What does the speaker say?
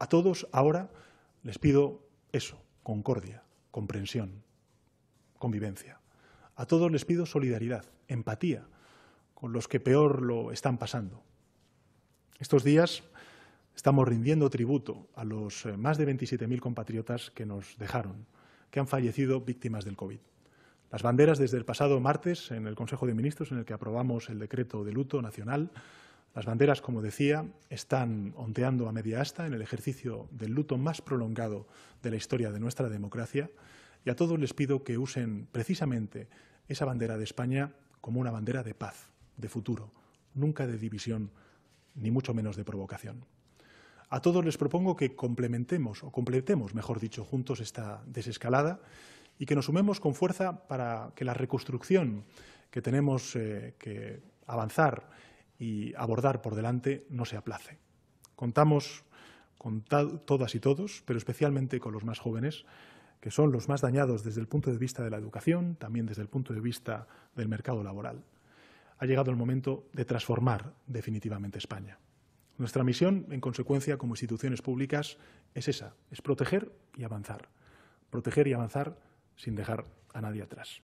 A todos ahora les pido eso, concordia, comprensión, convivencia. A todos les pido solidaridad, empatía con los que peor lo están pasando. Estos días estamos rindiendo tributo a los eh, más de 27.000 compatriotas que nos dejaron, que han fallecido víctimas del COVID. Las banderas desde el pasado martes en el Consejo de Ministros, en el que aprobamos el decreto de luto nacional, las banderas, como decía, están ondeando a media asta en el ejercicio del luto más prolongado de la historia de nuestra democracia y a todos les pido que usen precisamente esa bandera de España como una bandera de paz, de futuro, nunca de división, ni mucho menos de provocación. A todos les propongo que complementemos, o completemos, mejor dicho, juntos esta desescalada y que nos sumemos con fuerza para que la reconstrucción que tenemos eh, que avanzar y abordar por delante no se aplace. Contamos con todas y todos, pero especialmente con los más jóvenes, que son los más dañados desde el punto de vista de la educación, también desde el punto de vista del mercado laboral. Ha llegado el momento de transformar definitivamente España. Nuestra misión, en consecuencia, como instituciones públicas, es esa, es proteger y avanzar. Proteger y avanzar sin dejar a nadie atrás.